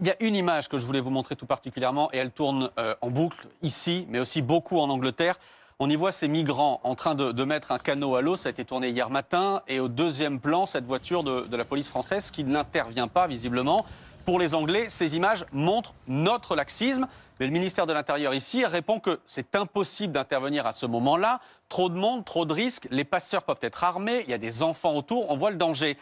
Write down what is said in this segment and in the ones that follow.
Il y a une image que je voulais vous montrer tout particulièrement et elle tourne euh, en boucle ici, mais aussi beaucoup en Angleterre. On y voit ces migrants en train de, mettre un canot à l'eau. Ça a été tourné hier matin. Et au deuxième plan, cette voiture de la police française qui n'intervient pas visiblement. Pour les Anglais, ces images montrent notre laxisme. Mais le ministère de l'Intérieur ici répond que c'est impossible d'intervenir à ce moment-là. Trop de monde, trop de risques. Les passeurs peuvent être armés. Il y a des enfants autour. On voit le danger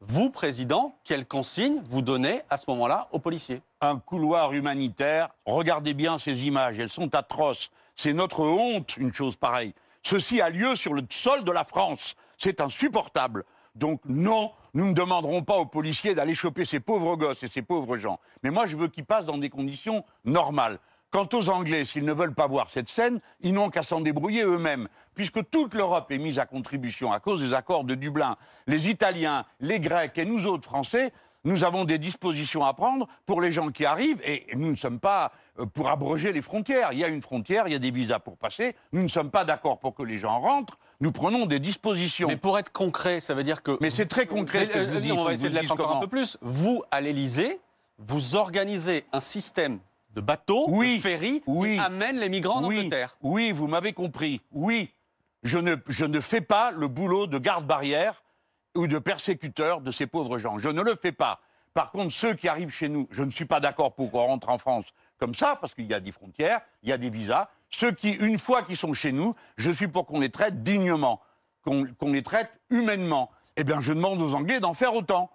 vous, président, quelle consigne vous donnez à ce moment-là aux policiers Un couloir humanitaire. Regardez bien ces images, elles sont atroces. C'est notre honte, une chose pareille. Ceci a lieu sur le sol de la France. C'est insupportable. Donc non, nous ne demanderons pas aux policiers d'aller choper ces pauvres gosses et ces pauvres gens. Mais moi, je veux qu'ils passent dans des conditions normales. Quant aux Anglais, s'ils ne veulent pas voir cette scène, ils n'ont qu'à s'en débrouiller eux-mêmes, puisque toute l'Europe est mise à contribution à cause des accords de Dublin. Les Italiens, les Grecs et nous autres Français, nous avons des dispositions à prendre pour les gens qui arrivent, et nous ne sommes pas euh, pour abroger les frontières. Il y a une frontière, il y a des visas pour passer, nous ne sommes pas d'accord pour que les gens rentrent, nous prenons des dispositions. Mais pour être concret, ça veut dire que... Mais c'est très concret. Ce que euh, vous euh, dites, on va de l'être encore un peu plus. Vous, à l'Élysée, vous organisez un système de bateaux, de ferries qui amènent les migrants oui, en Angleterre. Oui, vous m'avez compris. Oui, je ne, je ne fais pas le boulot de garde-barrière ou de persécuteur de ces pauvres gens. Je ne le fais pas. Par contre, ceux qui arrivent chez nous, je ne suis pas d'accord pour qu'on rentre en France comme ça, parce qu'il y a des frontières, il y a des visas. Ceux qui, une fois qu'ils sont chez nous, je suis pour qu'on les traite dignement, qu'on les traite humainement. Eh bien, je demande aux Anglais d'en faire autant.